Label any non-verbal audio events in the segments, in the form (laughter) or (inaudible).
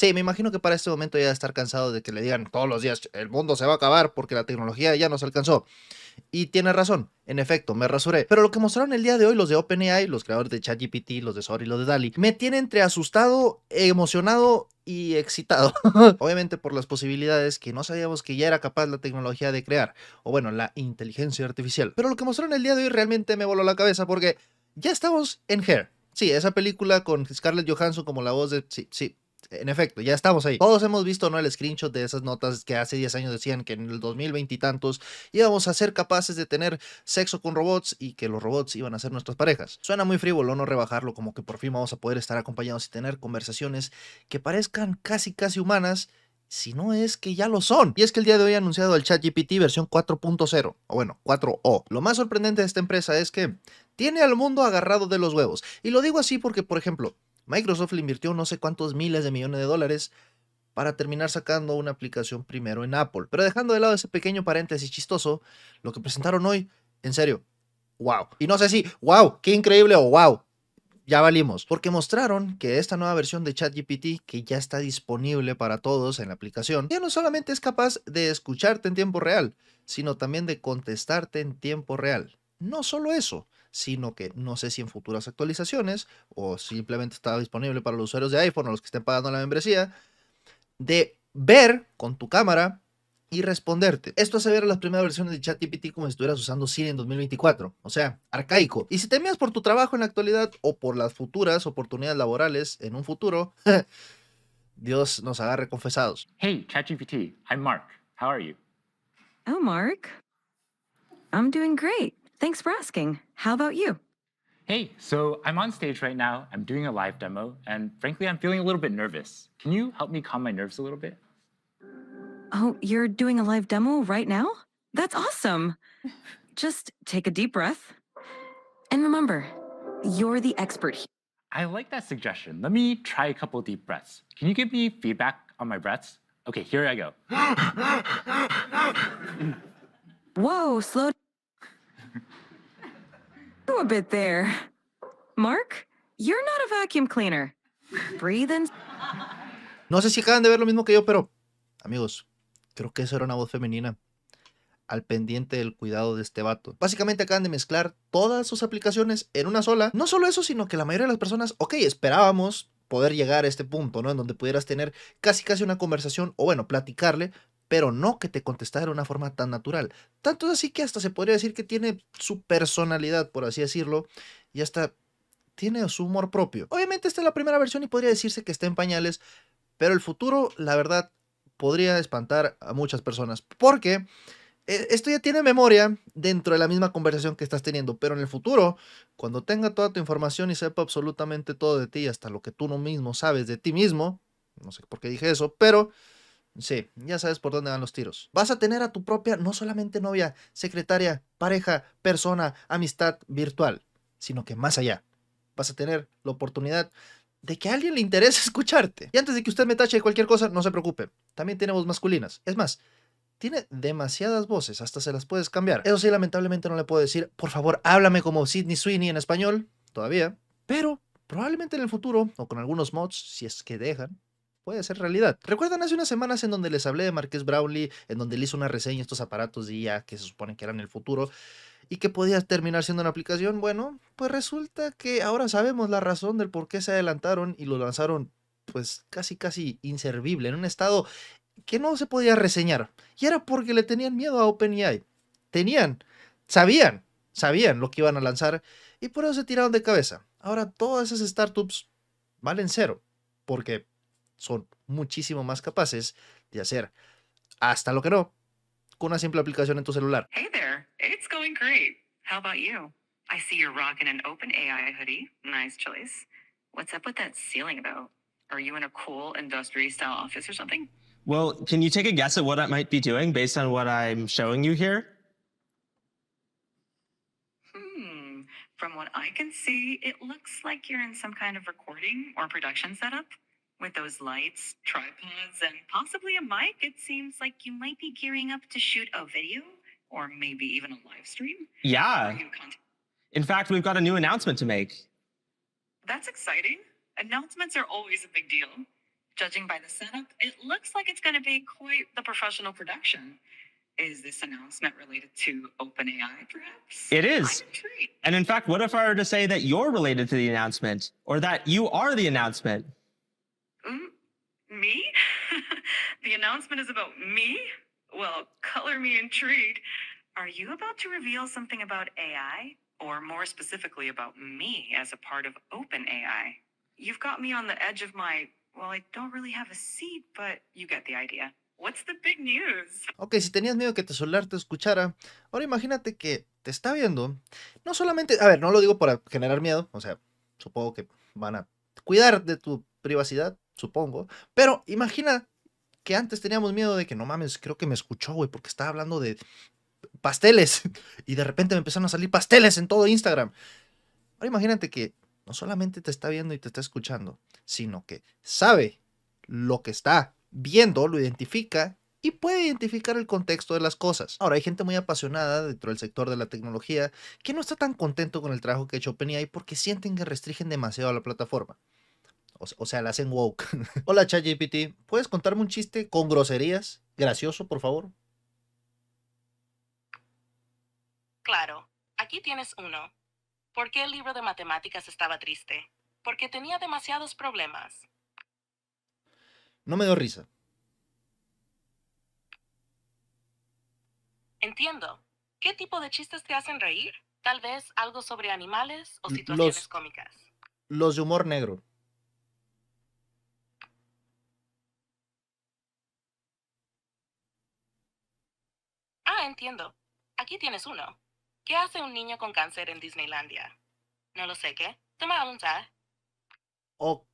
Sí, me imagino que para este momento ya estar cansado de que le digan todos los días el mundo se va a acabar porque la tecnología ya nos alcanzó. Y tiene razón, en efecto, me rasuré. Pero lo que mostraron el día de hoy los de OpenAI, los creadores de ChatGPT, los de Sora y los de Dali, me tiene entre asustado, emocionado y excitado. (laughs) Obviamente por las posibilidades que no sabíamos que ya era capaz la tecnología de crear, o bueno, la inteligencia artificial. Pero lo que mostraron el día de hoy realmente me voló la cabeza porque ya estamos en Hair. Sí, esa película con Scarlett Johansson como la voz de... Sí, sí, en efecto, ya estamos ahí. Todos hemos visto ¿no? el screenshot de esas notas que hace 10 años decían que en el 2020 y tantos íbamos a ser capaces de tener sexo con robots y que los robots iban a ser nuestras parejas. Suena muy frívolo no rebajarlo como que por fin vamos a poder estar acompañados y tener conversaciones que parezcan casi casi humanas si no es que ya lo son. Y es que el día de hoy ha anunciado el ChatGPT versión 4.0, o bueno, 4O. Lo más sorprendente de esta empresa es que tiene al mundo agarrado de los huevos. Y lo digo así porque, por ejemplo, Microsoft le invirtió no sé cuántos miles de millones de dólares para terminar sacando una aplicación primero en Apple. Pero dejando de lado ese pequeño paréntesis chistoso, lo que presentaron hoy, en serio, wow. Y no sé si, wow, qué increíble o wow, ya valimos. Porque mostraron que esta nueva versión de ChatGPT, que ya está disponible para todos en la aplicación, ya no solamente es capaz de escucharte en tiempo real, sino también de contestarte en tiempo real. No solo eso, sino que no sé si en futuras actualizaciones o simplemente está disponible para los usuarios de iPhone o los que estén pagando la membresía, de ver con tu cámara y responderte. Esto hace ver a las primeras versiones de ChatGPT como si estuvieras usando Siri en 2024, o sea, arcaico. Y si te por tu trabajo en la actualidad o por las futuras oportunidades laborales en un futuro, (laughs) Dios nos agarre confesados. Hey, ChatGPT, I'm Mark. How are you? Oh, Mark. I'm doing great. Thanks for asking. How about you? Hey, so I'm on stage right now. I'm doing a live demo, and frankly, I'm feeling a little bit nervous. Can you help me calm my nerves a little bit? Oh, you're doing a live demo right now? That's awesome. (laughs) Just take a deep breath. And remember, you're the expert here. I like that suggestion. Let me try a couple deep breaths. Can you give me feedback on my breaths? Okay, here I go. (gasps) Whoa, slow Mark, No sé si acaban de ver lo mismo que yo, pero amigos, creo que eso era una voz femenina al pendiente del cuidado de este vato. Básicamente acaban de mezclar todas sus aplicaciones en una sola. No solo eso, sino que la mayoría de las personas, ok, esperábamos poder llegar a este punto, ¿no? En donde pudieras tener casi casi una conversación o bueno, platicarle pero no que te contestara de una forma tan natural. Tanto así que hasta se podría decir que tiene su personalidad, por así decirlo, y hasta tiene su humor propio. Obviamente esta es la primera versión y podría decirse que está en pañales, pero el futuro, la verdad, podría espantar a muchas personas, porque eh, esto ya tiene memoria dentro de la misma conversación que estás teniendo, pero en el futuro, cuando tenga toda tu información y sepa absolutamente todo de ti, hasta lo que tú no mismo sabes de ti mismo, no sé por qué dije eso, pero Sí, ya sabes por dónde van los tiros. Vas a tener a tu propia, no solamente novia, secretaria, pareja, persona, amistad virtual, sino que más allá. Vas a tener la oportunidad de que a alguien le interese (laughs) escucharte. Y antes de que usted me tache de cualquier cosa, no se preocupe. También tiene voz masculinas. Es más, tiene demasiadas voces, hasta se las puedes cambiar. Eso sí, lamentablemente no le puedo decir, por favor, háblame como Sidney Sweeney en español, todavía. Pero probablemente en el futuro, o con algunos mods, si es que dejan, puede ser realidad. ¿Recuerdan hace unas semanas en donde les hablé de Marqués Brownlee, en donde le hizo una reseña a estos aparatos de IA que se supone que eran el futuro y que podía terminar siendo una aplicación? Bueno, pues resulta que ahora sabemos la razón del por qué se adelantaron y lo lanzaron pues casi casi inservible, en un estado que no se podía reseñar. Y era porque le tenían miedo a OpenAI. Tenían, sabían, sabían lo que iban a lanzar y por eso se tiraron de cabeza. Ahora todas esas startups valen cero, porque son muchísimo más capaces de hacer hasta lo que no con una simple aplicación en tu celular. Hey there, it's going great. How about you? I see you're rocking an open AI hoodie. Nice choice. What's up with that ceiling though? Are you in a cool industry style office or something? Well, can you take a guess at what I might be doing based on what I'm showing you here? Hmm. From what I can see, it looks like you're in some kind of recording or production setup. With those lights, tripods, and possibly a mic, it seems like you might be gearing up to shoot a video or maybe even a live stream. Yeah. In fact, we've got a new announcement to make. That's exciting. Announcements are always a big deal. Judging by the setup, it looks like it's going to be quite the professional production. Is this announcement related to OpenAI, perhaps? It is. And in fact, what if I were to say that you're related to the announcement or that you are the announcement? Mm, me? (laughs) the announcement is about me? Well, color me intrigued. Are you about to reveal something about AI? Or more specifically, about me as a part of OpenAI? You've got me on the edge of my, well, I don't really have a seat, but you get the idea. What's the big news? Ok, si tenías miedo que tu celular te escuchara, ahora imagínate que te está viendo. No solamente, a ver, no lo digo para generar miedo, o sea, supongo que van a cuidar de tu privacidad, supongo. Pero imagina que antes teníamos miedo de que no mames, creo que me escuchó, güey, porque estaba hablando de pasteles. (laughs) Y de repente me empezaron a salir pasteles en todo Instagram. Ahora imagínate que no solamente te está viendo y te está escuchando, sino que sabe lo que está viendo, lo identifica y puede identificar el contexto de las cosas. Ahora, hay gente muy apasionada dentro del sector de la tecnología que no está tan contento con el trabajo que ha hecho OpenAI porque sienten que restringen demasiado a la plataforma. O, sea, la hacen woke. (laughs) Hola, ChatGPT. ¿Puedes contarme un chiste con groserías? Gracioso, por favor. Claro, aquí tienes uno. ¿Por qué el libro de matemáticas estaba triste? Porque tenía demasiados problemas. No me dio risa. Entiendo. ¿Qué tipo de chistes te hacen reír? Tal vez algo sobre animales o situaciones cómicas. Los de humor negro. entiendo. Aquí tienes uno. ¿Qué hace un niño con cáncer en Disneylandia? No lo sé, ¿qué? Toma un sa. Ok,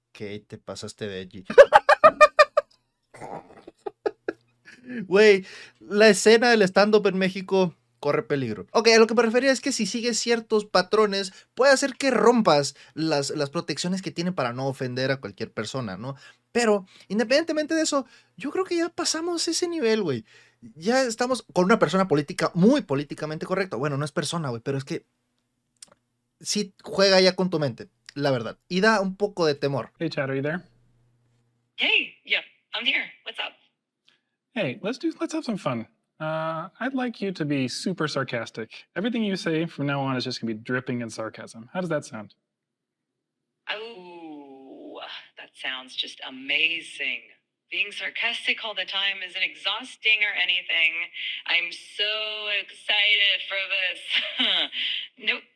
te pasaste de allí. (laughs) Güey, la escena del stand-up en México corre peligro. Ok, a lo que me refería es que si sigues ciertos patrones, puede hacer que rompas las, las protecciones que tiene para no ofender a cualquier persona, ¿no? Pero, independientemente de eso, yo creo que ya pasamos ese nivel, güey. ya estamos con una persona política muy políticamente correcta. Bueno, no es persona, güey, pero es que sí juega ya con tu mente, la verdad. Y da un poco de temor. Hey, Chad, are you there? Hey, yeah, I'm here. What's up? Hey, let's do let's have some fun. Uh, I'd like you to be super sarcastic. Everything you say from now on is just gonna be dripping in sarcasm. How does that sound? Oh, that sounds just amazing. being sarcastic all the time isn't exhausting or anything. I'm so excited for this.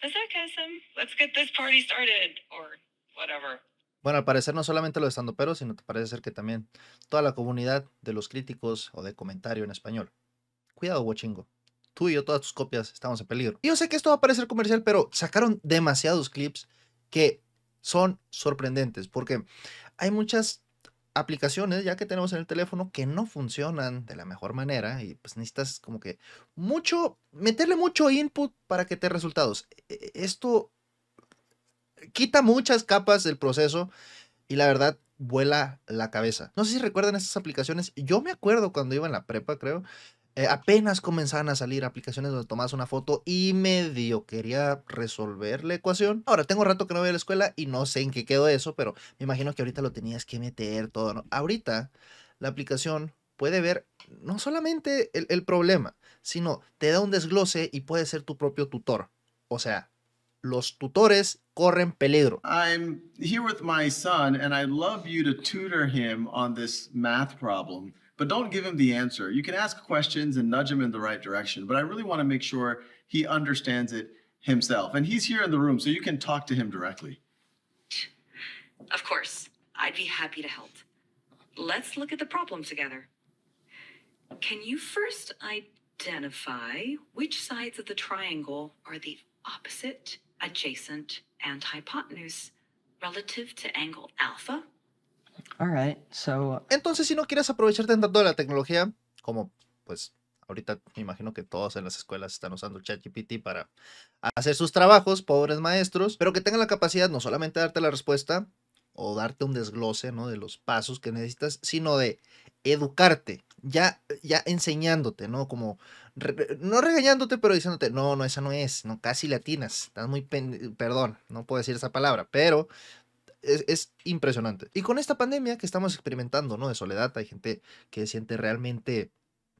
(laughs) sarcasm. Let's get this party started or whatever. Bueno, al parecer no solamente los pero, sino te parece ser que también toda la comunidad de los críticos o de comentario en español. Cuidado, guachingo. Tú y yo, todas tus copias, estamos en peligro. Y yo sé que esto va a parecer comercial, pero sacaron demasiados clips que son sorprendentes, porque hay muchas aplicaciones ya que tenemos en el teléfono que no funcionan de la mejor manera y pues necesitas como que mucho, meterle mucho input para que te resultados. E-, e-, esto quita muchas capas del proceso y la verdad vuela la cabeza. No sé si recuerdan estas aplicaciones. Yo me acuerdo cuando iba en la prepa, creo, eh, apenas comenzaban a salir aplicaciones donde tomas una foto y medio quería resolver la ecuación. Ahora, tengo rato que no voy a la escuela y no sé en qué quedó eso, pero me imagino que ahorita lo tenías que meter todo. Ahorita la aplicación puede ver no solamente el, problema, sino te da un desglose y puede ser tu propio tutor. O sea, los tutores corren peligro. I'm here with my son and love you to tutor him on this math problem. but don't give him the answer. You can ask questions and nudge him in the right direction, but I really want to make sure he understands it himself. And he's here in the room, so you can talk to him directly. Of course, I'd be happy to help. Let's look at the problem together. Can you first identify which sides of the triangle are the opposite, adjacent, and hypotenuse relative to angle alpha? Entonces, si no quieres aprovecharte tanto de la tecnología, como pues ahorita me imagino que todos en las escuelas están usando ChatGPT para hacer sus trabajos, pobres maestros, pero que tengan la capacidad no solamente de darte la respuesta o darte un desglose ¿no? de los pasos que necesitas, sino de educarte, ya, ya enseñándote, ¿no? Como, no regañándote, pero diciéndote, no, no, esa no es, no, casi latinas, estás muy, perdón, no puedo decir esa palabra, pero es, impresionante. Y con esta pandemia que estamos experimentando, ¿no? De soledad, hay gente que se siente realmente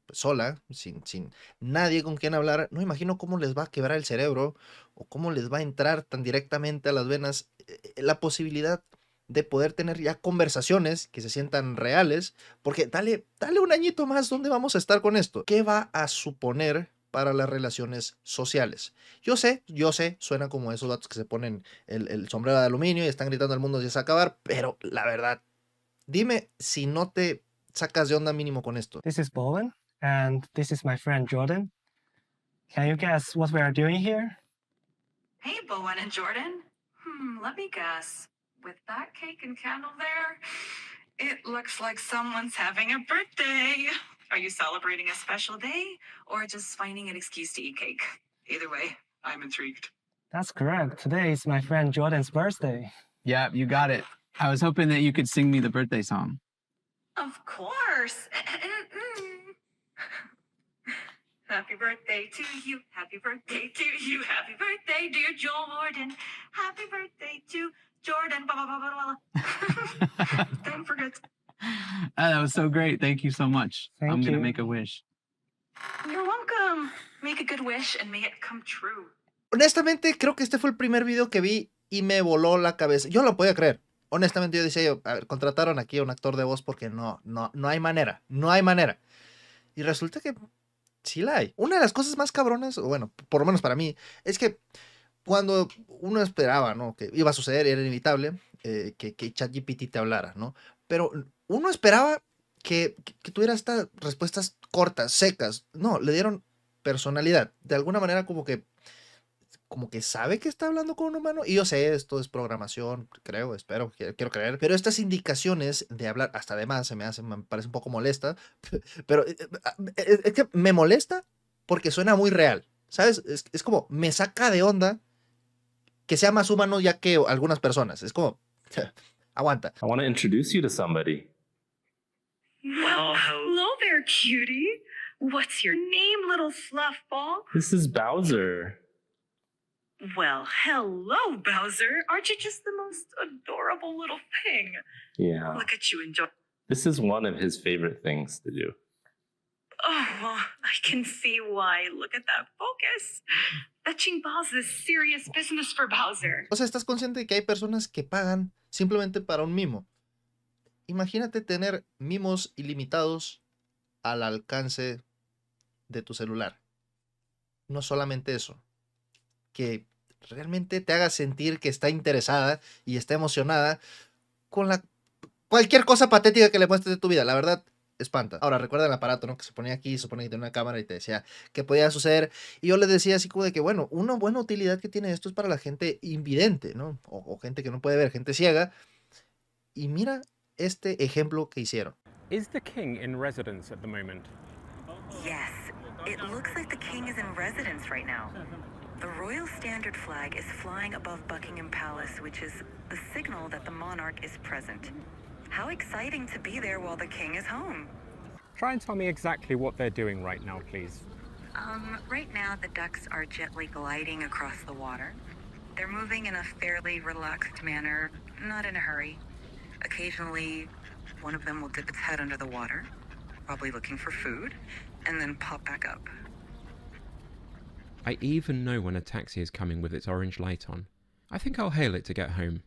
pues, sola, sin, sin nadie con quien hablar. No imagino cómo les va a quebrar el cerebro o cómo les va a entrar tan directamente a las venas eh, eh, la posibilidad de poder tener ya conversaciones que se sientan reales, porque dale, dale un añito más, ¿dónde vamos a estar con esto? ¿Qué va a suponer para las relaciones sociales. Yo sé, yo sé, suena como esos datos que se ponen el, el sombrero de aluminio y están gritando al mundo si es acabar, pero la verdad, dime si no te sacas de onda mínimo con esto. This is Bowen and this is my friend Jordan. Can you guess what we are doing here? Hey Bowen and Jordan. Hmm, let me guess. With that cake and candle there, it looks like someone's having a birthday. Are you celebrating a special day or just finding an excuse to eat cake? Either way, I'm intrigued. That's correct. Today is my friend Jordan's birthday. Yeah, you got it. I was hoping that you could sing me the birthday song. Of course. (laughs) Happy birthday to you. Happy birthday to you. Happy birthday, dear Jordan. Happy birthday to Jordan. Blah, blah, blah, blah, blah. Don't forget. (laughs) Ah, that was so great. Thank you so much. I'm going to make a wish. You're welcome. Make a good wish and may it come true. Honestamente, creo que este fue el primer video que vi y me voló la cabeza. Yo lo podía creer. Honestamente, yo decía, contrataron aquí a un actor de voz porque no, no, no hay manera. No hay manera. Y resulta que sí la hay. Una de las cosas más cabronas, o bueno, por lo menos para mí, es que cuando uno esperaba, ¿no? Que iba a suceder, era inevitable, eh, que, que ChatGPT te hablara, ¿no? Pero uno esperaba que, tuviera estas respuestas cortas, secas. No, le dieron personalidad. De alguna manera como que como que sabe que está hablando con un humano. Y yo sé, esto es programación, creo, espero, quiero, creer. Pero estas indicaciones de hablar, hasta además se me hace, me parece un poco molesta. (laughs) Pero eh, eh, eh, es que me molesta porque suena muy real. ¿Sabes? Es, como, me saca de onda que sea más humano ya que algunas personas. Es como, (laughs) aguanta. I Well, hello there, cutie. What's your name, little fluffball? This is Bowser. Well, hello, Bowser. Aren't you just the most adorable little thing? Yeah. Look at you enjoy. This is one of his favorite things to do. Oh, well, I can see why. Look at that focus. Fetching balls is serious business for Bowser. O sea, estás consciente de que hay personas que pagan simplemente para un mimo. imagínate tener mimos ilimitados al alcance de tu celular. No solamente eso, que realmente te haga sentir que está interesada y está emocionada con la cualquier cosa patética que le muestres de tu vida, la verdad espanta. Ahora recuerda el aparato, ¿no? Que se ponía aquí, se ponía que una cámara y te decía qué podía suceder. Y yo le decía así como de que, bueno, una buena utilidad que tiene esto es para la gente invidente, ¿no? O, o gente que no puede ver, gente ciega. Y mira este ejemplo que hicieron. Is the king in residence at the moment? Yes, it looks like the king is in residence right now. The royal standard flag is flying above Buckingham Palace, which is the signal that the monarch is present. How exciting to be there while the king is home. Try and tell me exactly what they're doing right now, please. Um, right now the ducks are gently gliding across the water. They're moving in a fairly relaxed manner, not in a hurry. Occasionally, one of them will dip its head under the water, probably looking for food, and then pop back up. I even know when a taxi is coming with its orange light on. I think I'll hail it to get home.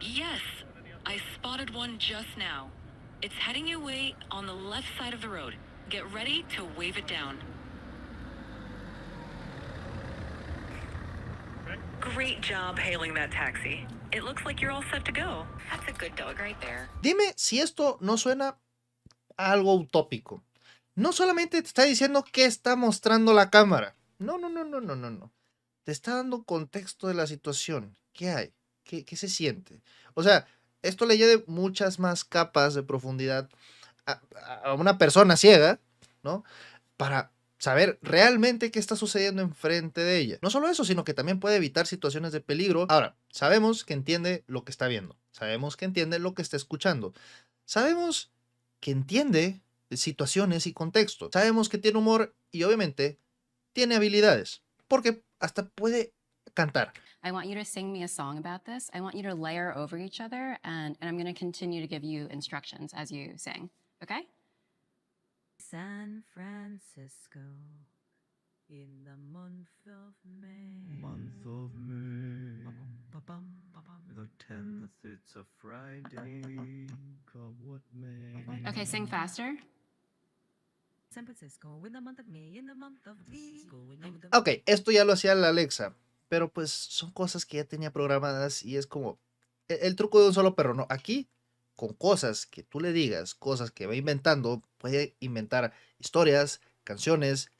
Yes, I spotted one just now. It's heading your way on the left side of the road. Get ready to wave it down. Great job hailing that taxi. Dime si esto no suena algo utópico. No solamente te está diciendo qué está mostrando la cámara. No, no, no, no, no, no, no. Te está dando contexto de la situación. ¿Qué hay? ¿Qué, se siente? O sea, esto le lleve muchas más capas de profundidad a, a una persona ciega, ¿no? Para saber realmente qué está sucediendo enfrente de ella. No solo eso, sino que también puede evitar situaciones de peligro. Ahora, sabemos que entiende lo que está viendo, sabemos que entiende lo que está escuchando, sabemos que entiende situaciones y contexto, sabemos que tiene humor y obviamente tiene habilidades, porque hasta puede cantar. I want you to sing me a song about this. I want you to layer over each other and, and I'm going to continue to give you instructions San Francisco in the month of May. Month of May. The 10th, it's a Friday. Come what May. Okay, sing faster. San Francisco Okay, esto ya lo hacía la Alexa, pero pues son cosas que ya tenía programadas y es como el, el truco de un solo perro, ¿no? Aquí con cosas que tú le digas, cosas que va inventando, puede inventar historias, canciones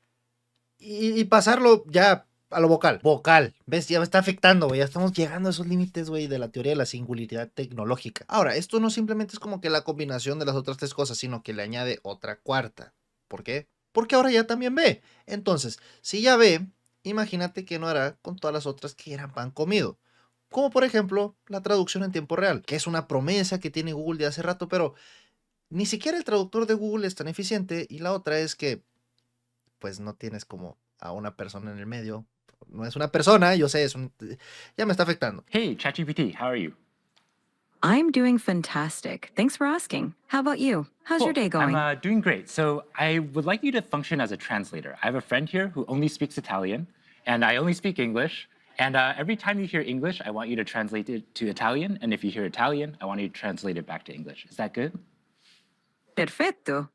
y, pasarlo ya a lo vocal. Vocal. ¿Ves? Ya me está afectando, güey. Ya estamos llegando a esos límites, güey, de la teoría de la singularidad tecnológica. Ahora, esto no simplemente es como que la combinación de las otras tres cosas, sino que le añade otra cuarta. ¿Por qué? Porque ahora ya también ve. Entonces, si ya ve, imagínate que no hará con todas las otras que eran pan comido como por ejemplo la traducción en tiempo real, que es una promesa que tiene Google de hace rato, pero ni siquiera el traductor de Google es tan eficiente y la otra es que pues no tienes como a una persona en el medio, no es una persona, yo sé, es un, eh, ya me está afectando. Hey, ChatGPT, how are you? I'm doing fantastic. Thanks for asking. How about you? How's cool. your day going? I'm uh, doing great. So I would like you to function as a translator. I have a friend here who only speaks Italian, and I only speak English. And uh, every time you hear English, I want you to translate it to Italian. And if you hear Italian, I want you to translate it back to English. Is that good? Perfetto.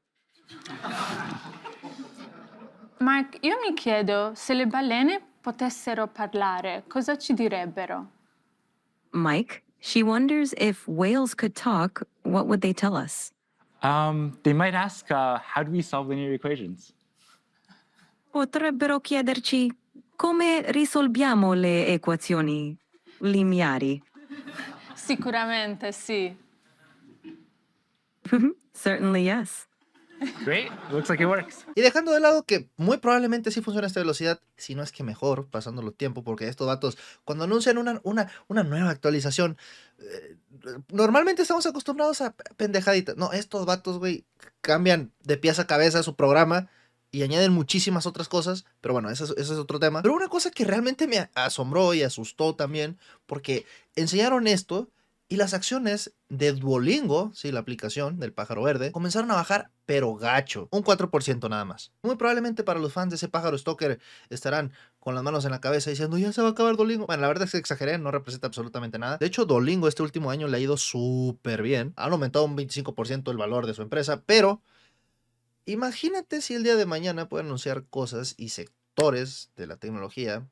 Mark, io mi chiedo se le balene potessero parlare, cosa ci direbbero? Mike, she wonders if whales could talk, what would they tell us? Um, they might ask, uh, how do we solve linear equations? Potrebbero chiederci ¿Cómo risolviamo las ecuaciones lineari? Seguramente sí. Mm-hmm. Certainly yes. Great. Looks like it works. Y dejando de lado que muy probablemente sí funciona a esta velocidad, si no es que mejor, pasando los tiempos, porque estos datos, cuando anuncian una, una, una nueva actualización, eh, normalmente estamos acostumbrados a pendejaditas. No, estos vatos, güey, cambian de pies a cabeza su programa y añaden muchísimas otras cosas, pero bueno, ese es, otro tema. Pero una cosa que realmente me asombró y asustó también, porque enseñaron esto y las acciones de Duolingo, sí, la aplicación del pájaro verde, comenzaron a bajar, pero gacho, un 4% nada más. Muy probablemente para los fans de ese pájaro stalker estarán con las manos en la cabeza diciendo, ya se va a acabar Duolingo. Bueno, la verdad es que exageré, no representa absolutamente nada. De hecho, Duolingo este último año le ha ido súper bien. Han aumentado un 25% el valor de su empresa, pero Imagínate si el día de mañana pueden anunciar cosas y sectores de la tecnología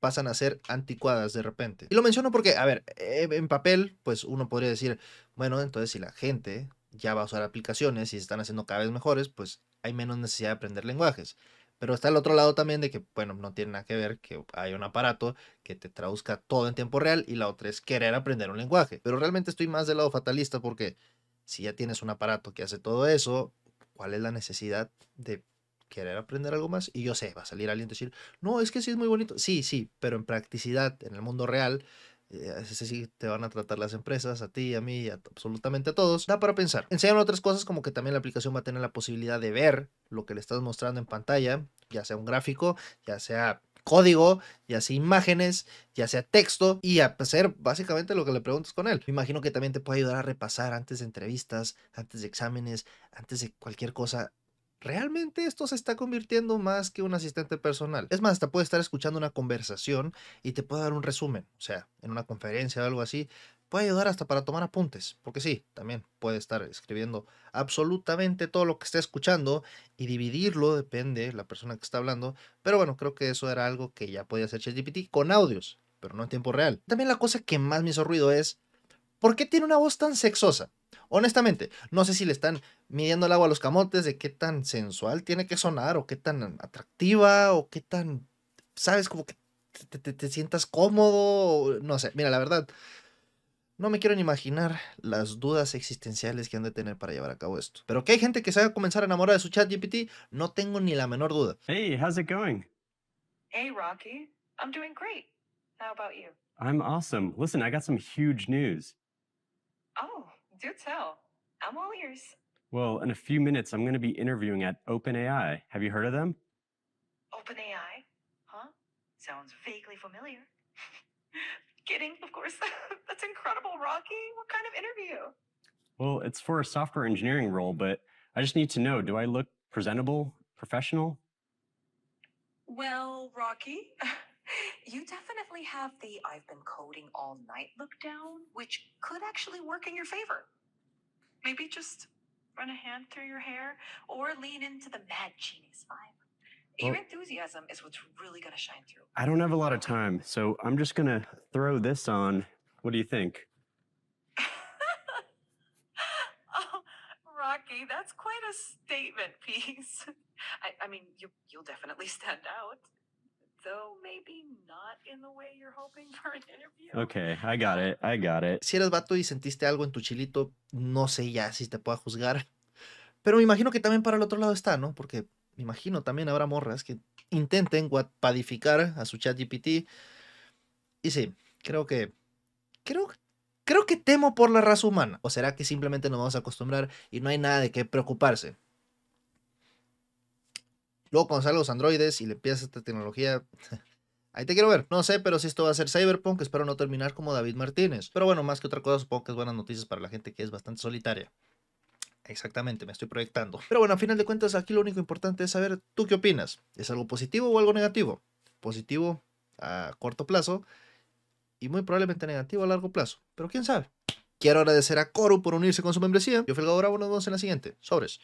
pasan a ser anticuadas de repente. Y lo menciono porque, a ver, eh, en papel, pues uno podría decir, bueno, entonces si la gente ya va a usar aplicaciones y se están haciendo cada vez mejores, pues hay menos necesidad de aprender lenguajes. Pero está el otro lado también de que, bueno, no tiene nada que ver que hay un aparato que te traduzca todo en tiempo real y la otra es querer aprender un lenguaje. Pero realmente estoy más del lado fatalista porque si ya tienes un aparato que hace todo eso, cuál es la necesidad de querer aprender algo más. Y yo sé, va a salir alguien a decir, no, es que sí es muy bonito. Sí, sí, pero en practicidad, en el mundo real, eh, ese sí te van a tratar las empresas, a ti, a mí, absolutamente a todos. Da para pensar. Enseñan otras cosas como que también la aplicación va a tener la posibilidad de ver lo que le estás mostrando en pantalla, ya sea un gráfico, ya sea código, ya sea imágenes, ya sea texto, y hacer básicamente lo que le preguntas con él. Me imagino que también te puede ayudar a repasar antes de entrevistas, antes de exámenes, antes de cualquier cosa. Realmente esto se está convirtiendo más que un asistente personal. Es más, te puede estar escuchando una conversación y te puede dar un resumen. O sea, en una conferencia o algo así, Puede ayudar hasta para tomar apuntes, porque sí, también puede estar escribiendo absolutamente todo lo que está escuchando y dividirlo, depende de la persona que está hablando. Pero bueno, creo que eso era algo que ya podía hacer ChatGPT con audios, pero no en tiempo real. También la cosa que más me hizo ruido es, ¿por qué tiene una voz tan sexosa? Honestamente, no sé si le están midiendo el agua a los camotes de qué tan sensual tiene que sonar o qué tan atractiva o qué tan, sabes, como que te, te, sientas cómodo, no sé, mira, la verdad, no me quiero ni imaginar las dudas existenciales que han de tener para llevar a cabo esto. Pero que hay gente que se va a comenzar a enamorar de su chat GPT, no tengo ni la menor duda. Hey, how's it going? Hey, Rocky. I'm doing great. How about you? I'm awesome. Listen, I got some huge news. Oh, do tell. I'm all ears. Well, in a few minutes, I'm going to be interviewing at OpenAI. Have you heard of them? OpenAI? Huh? Sounds vaguely familiar. kidding, of course. (laughs) That's incredible, Rocky. What kind of interview? Well, it's for a software engineering role, but I just need to know do I look presentable, professional? Well, Rocky, (laughs) you definitely have the I've been coding all night look down, which could actually work in your favor. Maybe just run a hand through your hair or lean into the Mad Genius vibe. Your enthusiasm is what's really going to shine through. I don't have a lot of time, so I'm just going to throw this on. What do you think? (laughs) oh, Rocky, that's quite a statement piece. (laughs) I, I mean, you, you'll definitely stand out, though maybe not in the way you're hoping for an interview. Okay, I got it. I got it. Si eras vato y sentiste algo en tu chilito, no sé ya si te puedo juzgar. Pero me imagino que también para el otro lado está, ¿no? Porque me imagino también habrá morras que intenten padificar a su chat GPT. Y sí, creo que, creo, creo que temo por la raza humana. ¿O será que simplemente nos vamos a acostumbrar y no hay nada de qué preocuparse? Luego cuando salgan los androides y le empieza esta tecnología... (laughs) Ahí te quiero ver. No sé, pero si esto va a ser Cyberpunk, espero no terminar como David Martínez. Pero bueno, más que otra cosa, supongo que es buenas noticias para la gente que es bastante solitaria. Exactamente, me estoy proyectando. Pero bueno, a final de cuentas, aquí lo único importante es saber tú qué opinas. ¿Es algo positivo o algo negativo? Positivo a corto plazo y muy probablemente negativo a largo plazo. Pero quién sabe. Quiero agradecer a Coro por unirse con su membresía. Yo felgo Bravo, nos vemos en la siguiente. Sobres.